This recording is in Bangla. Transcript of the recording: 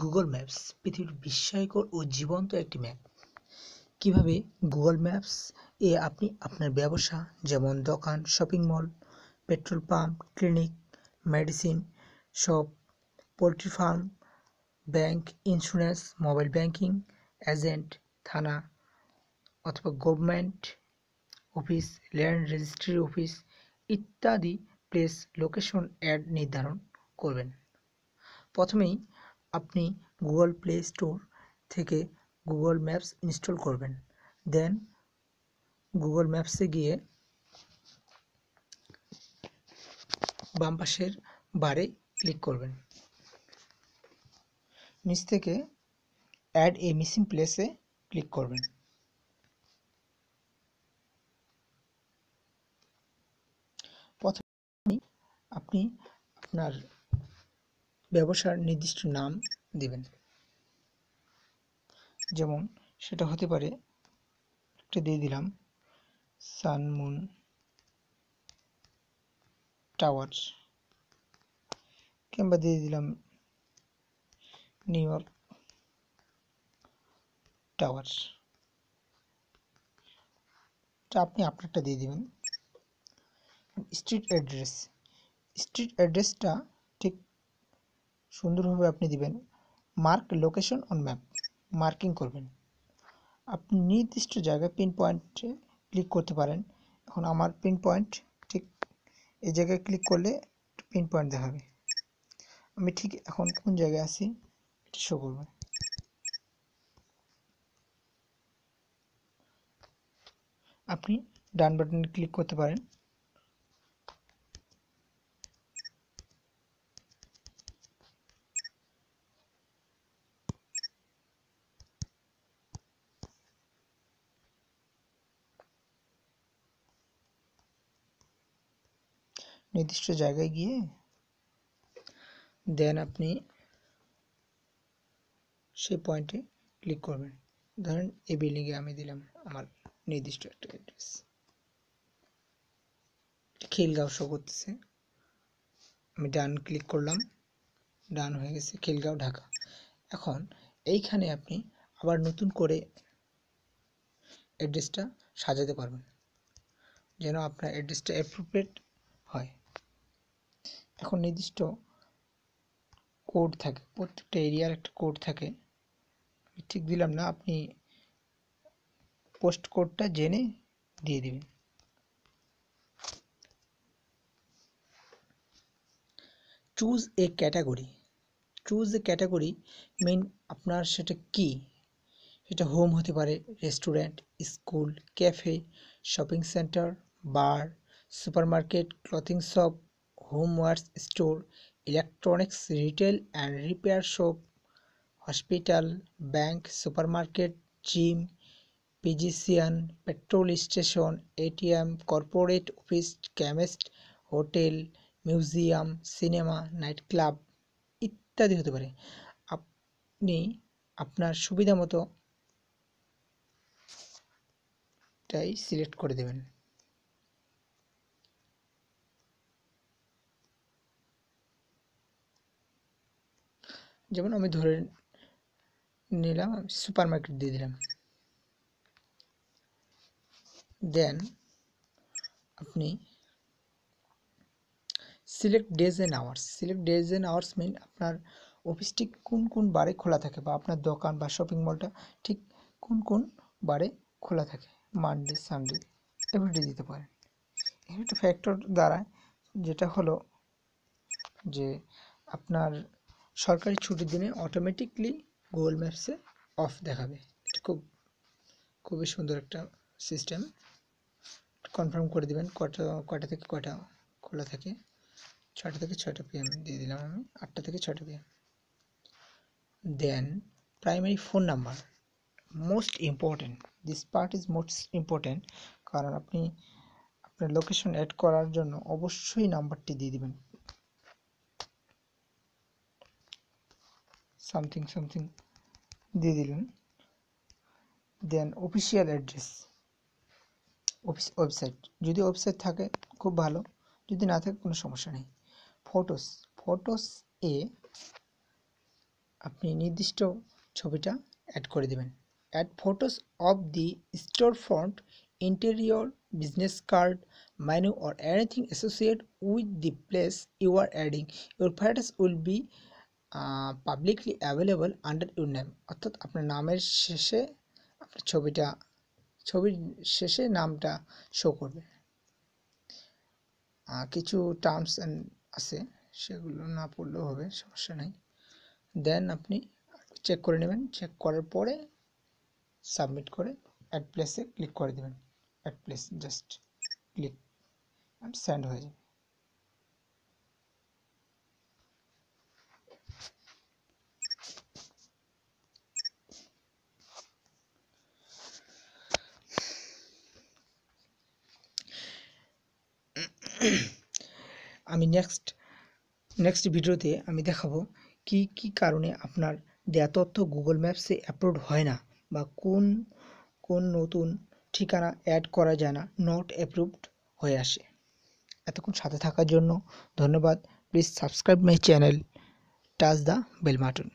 গুগল ম্যাপস পৃথিবীর বিস্ময়কর ও জীবন্ত একটি ম্যাপ কিভাবে গুগল ম্যাপস এ আপনি আপনার ব্যবসা যেমন দোকান shopping mall petrol pump clinic medicine shop poultry farm bank insurance mobile banking agent থানা অথবা government office land registry office ইত্যাদি প্লেস লোকেশন অ্যাড নির্ধারণ করবেন প্রথমেই আপনি গুগল প্লে স্টোর থেকে গুগল ম্যাপস ইনস্টল করবেন দেন গুগল ম্যাপসে গিয়ে বাম পাশের বারে ক্লিক করবেন নিচ থেকে অ্যাড এ মিসিং প্লেসে ক্লিক করবেন প্রথমে আপনি আপনার ব্যবসার নির্দিষ্ট নাম দিবেন যেমন সেটা হতে পারে একটা দিয়ে দিলাম সানমুন টাওয়ার কিংবা দিয়ে দিলাম নিউ ইয়র্ক টাওয়ার আপনি আপনারটা দিয়ে দেবেন স্ট্রিট অ্যাড্রেস স্ট্রিট অ্যাড্রেসটা ঠিক সুন্দরভাবে আপনি দিবেন mark location on map marking করবেন আপনি নির্দিষ্ট জায়গায় পিন পয়েন্টে ক্লিক করতে পারেন এখন আমার পিন পয়েন্ট ঠিক এই জায়গায় ক্লিক করলে পিন পয়েন্ট দেখাবে আমি ঠিক এখন কোন জায়গায় আছি এটা শো করবে আপনি ডান বাটনে ক্লিক করতে পারেন নির্দিষ্ট জায়গায় গিয়ে দেন আপনি সেই পয়েন্টে ক্লিক করবেন ধরেন এই বিল্ডিংয়ে আমি দিলাম আমার নির্দিষ্ট একটা অ্যাড্রেস খিলগাঁও শো করতেছে আমি ডান ক্লিক করলাম ডান হয়ে গেছে খিলগাঁও ঢাকা এখন এইখানে আপনি আবার নতুন করে অ্যাড্রেসটা সাজাতে পারবেন যেন আপনার অ্যাড্রেসটা অ্যাপ্রোপ্রিয়েট হয় এখন নির্দিষ্ট কোড থাকে প্রত্যেকটা এরিয়ার একটা কোড থাকে ঠিক দিলাম না আপনি পোস্ট কোডটা জেনে দিয়ে দেবেন choose a category choose a category mean আপনার সেটা কি সেটা হোম হতে পারে restaurant school cafe shopping centre bar super market clothing shop homewares store electronics retail and repair shop hospital bank supermarket gym physician petrol station ATM corporate office chemist hotel museum cinema night club ইত্যাদি হতে পারে আপনি আপনার সুবিধা মতো টাই সিলেক্ট করে দেবেন যেমন আমি ধরে নিলাম আমি সুপার মার্কেট দিয়ে দিলাম দেন আপনি select days and hours select days and hours mean আপনার অফিসটি কোন কোন বারে খোলা থাকে বা আপনার দোকান বা শপিং মলটা ঠিক কোন কোন বারে খোলা থাকে মানডে সানডে এভরিডে দিতে পারেন এখানে একটা ফ্যাক্টর দ্বারা যেটা হলো যে আপনার সরকারি ছুটির দিনে অটোমেটিকলি গুগল ম্যাপসে অফ দেখাবে এটা খুব খুবই সুন্দর একটা সিস্টেম কনফার্ম করে দেবেন কটা কটা থেকে কটা খোলা থাকে ছটা থেকে ছটা পিএম দিয়ে দিলাম আমি আটটা থেকে ছটা PM then primary phone number most important this part is most important কারণ আপনি আপনার লোকেশন অ্যাড করার জন্য অবশ্যই নাম্বারটি দিয়ে দেবেন সামথিং সামথিং দিয়ে দিলেন then official address office website যদি ওয়েবসাইট থাকে খুব ভালো যদি না থাকে কোনো সমস্যা নেই ফটোস ফটোস এ আপনি নির্দিষ্ট ছবিটা অ্যাড করে দেবেন add photos of the store front interior business card menu or anything associate with the place you are adding your photos will be publicly available under your name অর্থাৎ আপনার নামের শেষে আপনার ছবিটা ছবির শেষে নামটা শো করবে কিছু টার্মস অ্যান্ড আছে সেগুলো না পড়লেও হবে সমস্যা নেই দেন আপনি চেক করে নেবেন চেক করার পরে সাবমিট করে অ্যাড প্লেসে ক্লিক করে দেবেন add place just click and send হয়ে যাবে আমি নেক্সট নেক্সট ভিডিওতে আমি দেখাবো কি কি কারণে আপনার দেয়া তথ্য গুগল ম্যাপসে অ্যাপলোড হয় না বা কোন কোন নতুন ঠিকানা অ্যাড করা যায় না নট অ্যাপ্রুভড হয়ে আসে এতক্ষণ সাথে থাকার জন্য ধন্যবাদ please subscribe my channel touch the বেলমাটন